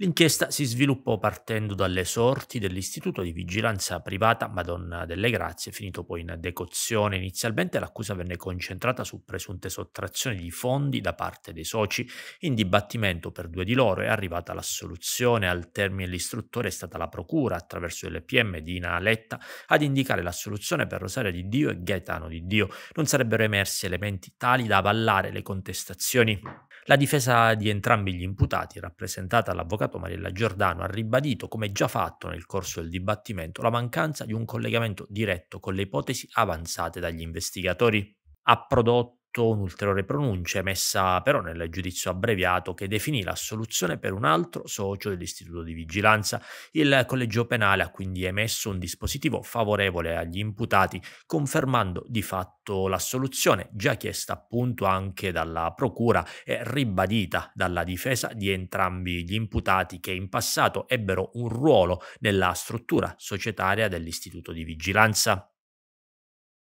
L'inchiesta si sviluppò partendo dalle sorti dell'istituto di vigilanza privata Madonna delle Grazie, finito poi in decozione. Inizialmente l'accusa venne concentrata su presunte sottrazioni di fondi da parte dei soci. In dibattimento per due di loro è arrivata l'assoluzione. Al termine l'istruttore è stata la procura, attraverso il PM Dina Letta, ad indicare l'assoluzione per Rosaria di Dio e Gaetano di Dio. Non sarebbero emersi elementi tali da avallare le contestazioni. La difesa di entrambi gli imputati, rappresentata dall'avvocato l'avvocato Mariella Giordano ha ribadito, come già fatto nel corso del dibattimento, la mancanza di un collegamento diretto con le ipotesi avanzate dagli investigatori. Ha prodotto un'ulteriore pronuncia emessa però nel giudizio abbreviato che definì l'assoluzione per un altro socio dell'istituto di vigilanza. Il collegio penale ha quindi emesso un dispositivo favorevole agli imputati, confermando di fatto l'assoluzione già chiesta appunto anche dalla procura e ribadita dalla difesa di entrambi gli imputati che in passato ebbero un ruolo nella struttura societaria dell'istituto di vigilanza.